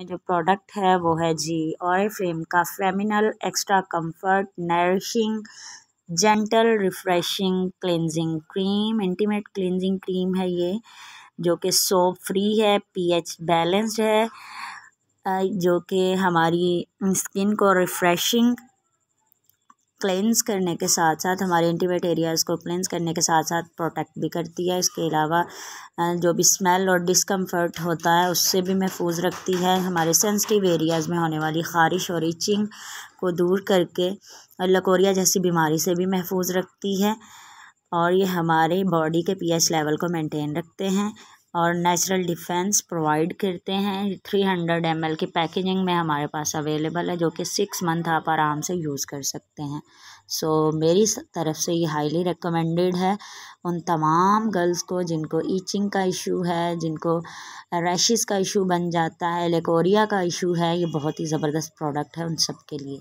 इसमें जो प्रोडक्ट है वो है जी ऑयल फ्रेम का feminine extra comfort nourishing gentle refreshing cleansing cream intimate cleansing cream है ये जो कि सोप फ्री है पीएच बैलेंस्ड है जो कि हमारी स्किन को रिफ्रेशिंग क्लेंस करने के साथ साथ हमारे इंटीमेट एरियाज़ को क्लेंस करने के साथ साथ प्रोटेक्ट भी करती है इसके अलावा जो भी स्मेल और डिस्कम्फर्ट होता है उससे भी महफूज रखती है हमारे सेंसिटिव एरियाज़ में होने वाली ख़ारिश और इचिंग को दूर करके लकोरिया जैसी बीमारी से भी महफूज रखती है और ये हमारे बॉडी के पीएच लेवल को मेंटेन रखते हैं और नेचुरल डिफेंस प्रोवाइड करते हैं थ्री हंड्रेड एम की पैकेजिंग में हमारे पास अवेलेबल है जो कि सिक्स मंथ आप आराम से यूज़ कर सकते हैं सो so, मेरी तरफ से ये हाईली रिकमेंडेड है उन तमाम गर्ल्स को जिनको ईचिंग का इशू है जिनको रैशेस का इशू बन जाता है लेकोरिया का इशू है ये बहुत ही ज़बरदस्त प्रोडक्ट है उन सब के लिए